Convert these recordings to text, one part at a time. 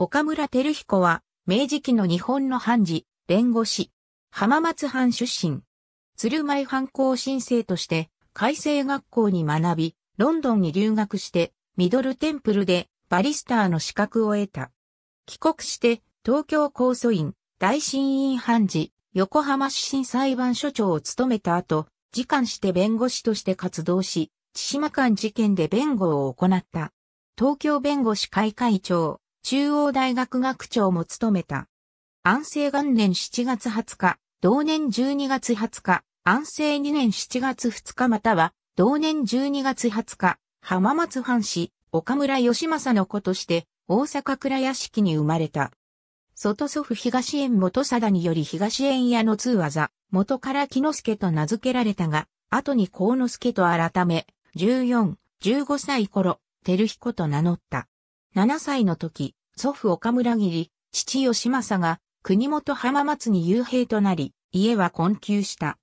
岡村照彦は、明治期の日本の判事、弁護士、浜松藩出身。鶴舞藩校申請として、改正学校に学び、ロンドンに留学して、ミドルテンプルでバリスターの資格を得た。帰国して、東京公訴院、大審院判事、横浜市審裁判所長を務めた後、次官して弁護士として活動し、千島間事件で弁護を行った。東京弁護士会会長、中央大学学長も務めた。安政元年7月20日、同年12月20日、安政2年7月2日または、同年12月20日、浜松藩士、岡村義政の子として、大阪倉屋敷に生まれた。外祖父東園元貞により東園屋の通技、元から木之助と名付けられたが、後に幸之助と改め、14、15歳頃、照彦と名乗った。7歳の時、祖父岡村義、父吉政が国元浜松に幽閉となり、家は困窮した。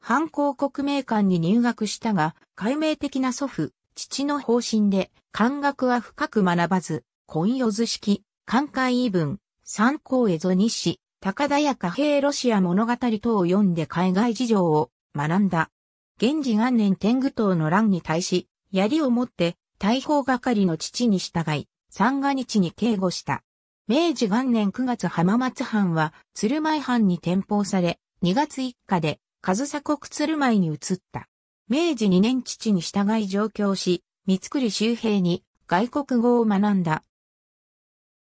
反抗国名館に入学したが、解明的な祖父、父の方針で、漢学は深く学ばず、婚与図式、漢海異文、参考蝦夷日誌、高田屋貨幣ロシア物語等を読んで海外事情を学んだ。現時元年天狗党の乱に対し、槍を持って大砲係の父に従い、三が日に警護した。明治元年9月浜松藩は鶴舞藩に転封され、2月1日で上鎖国鶴舞に移った。明治2年父に従い上京し、三栗周平に外国語を学んだ。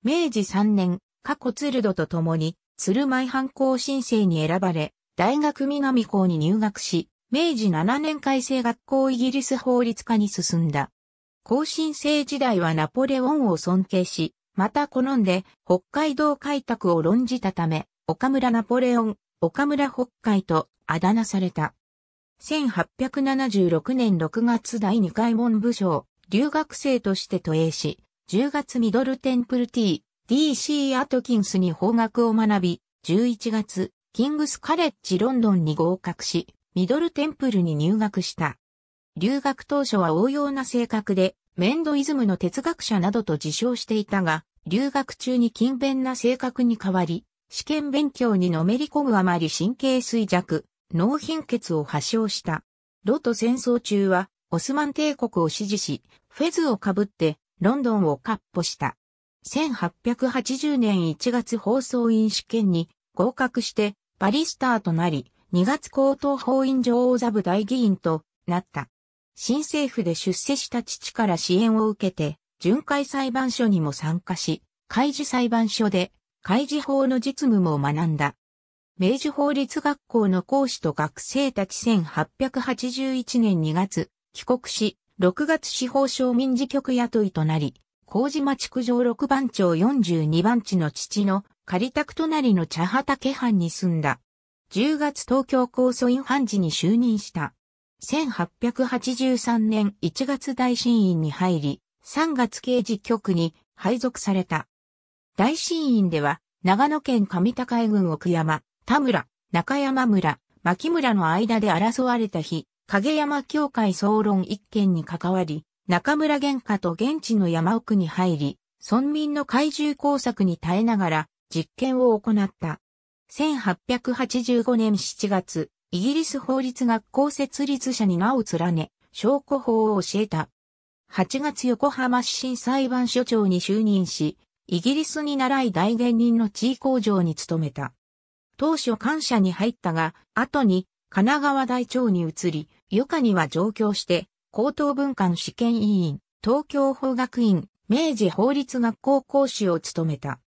明治3年、過去鶴戸と共に鶴舞藩校申請に選ばれ、大学南校に入学し、明治7年改正学校イギリス法律化に進んだ。後進生時代はナポレオンを尊敬し、また好んで北海道開拓を論じたため、岡村ナポレオン、岡村北海とあだ名された。1876年6月第2回文部省、留学生として都営し、10月ミドルテンプル T、DC アトキンスに法学を学び、11月、キングスカレッジロンドンに合格し、ミドルテンプルに入学した。留学当初は応用な性格で、メンドイズムの哲学者などと自称していたが、留学中に勤勉な性格に変わり、試験勉強にのめり込むあまり神経衰弱、脳貧血を発症した。ロト戦争中は、オスマン帝国を支持し、フェズをかぶって、ロンドンを割歩した。1880年1月放送員試験に合格して、バリスターとなり、2月高等法院女王座部大議員となった。新政府で出世した父から支援を受けて、巡回裁判所にも参加し、開示裁判所で、開示法の実務も学んだ。明治法律学校の講師と学生たち1881年2月、帰国し、6月司法省民事局雇いとなり、麹町区上6番町42番地の父の仮宅隣の茶畑藩に住んだ。10月東京高訴院判事に就任した。1883年1月大審院に入り、3月刑事局に配属された。大審院では、長野県上高江郡奥山、田村、中山村、牧村の間で争われた日、影山教会総論一件に関わり、中村玄家と現地の山奥に入り、村民の怪獣工作に耐えながら実験を行った。1885年7月、イギリス法律学校設立者に名を連ね、証拠法を教えた。8月横浜市新裁判所長に就任し、イギリスに習い大元人の地位工場に勤めた。当初官舎に入ったが、後に神奈川大庁に移り、余暇には上京して、高等文官試験委員、東京法学院、明治法律学校講師を務めた。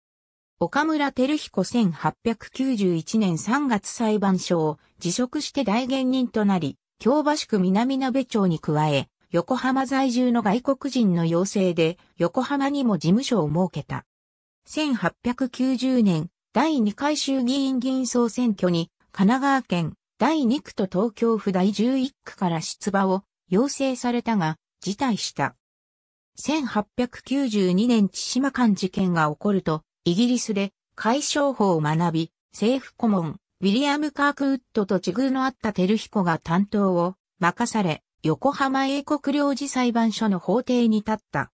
岡村照彦1891年3月裁判所を辞職して代原人となり、京橋区南鍋町に加え、横浜在住の外国人の要請で横浜にも事務所を設けた。1890年第2回衆議院議員総選挙に神奈川県第2区と東京府第11区から出馬を要請されたが辞退した。1892年千島間事件が起こるとイギリスで解消法を学び、政府顧問、ウィリアム・カークウッドと地遇のあったテルヒコが担当を任され、横浜英国領事裁判所の法廷に立った。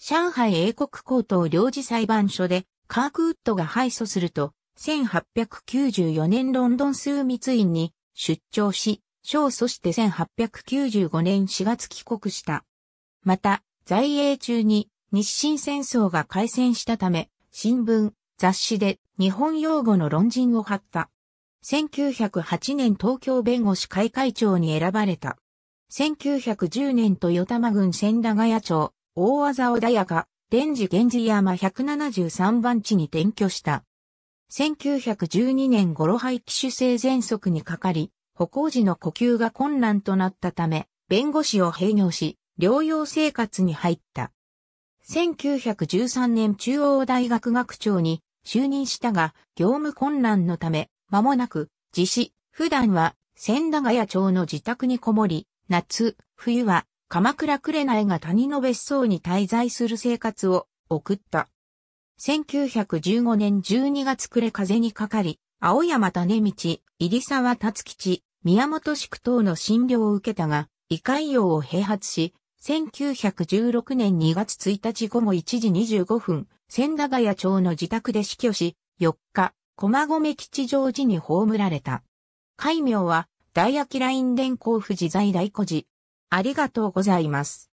上海英国高等領事裁判所でカークウッドが敗訴すると、1894年ロンドン枢密院に出張し、小そして1895年4月帰国した。また、在英中に日清戦争が開戦したため、新聞、雑誌で日本用語の論人を張った。1908年東京弁護士会会長に選ばれた。1910年豊玉郡千駄ヶ谷町、大技穏やか、電磁源氏山173番地に転居した。1912年ゴロ廃機種性喘息にかかり、歩行時の呼吸が困難となったため、弁護士を併業し、療養生活に入った。1913年中央大学学長に就任したが、業務混乱のため、間もなく、自死、普段は、千駄ヶ谷町の自宅にこもり、夏、冬は、鎌倉いが谷の別荘に滞在する生活を送った。1915年12月暮れ風にかかり、青山種道、入沢達吉、宮本宿等の診療を受けたが、胃潰瘍を併発し、1916年2月1日午後1時25分、千駄ヶ谷町の自宅で死去し、4日、駒込吉祥寺に葬られた。戒名は、大明ライン電工富士在大古寺。ありがとうございます。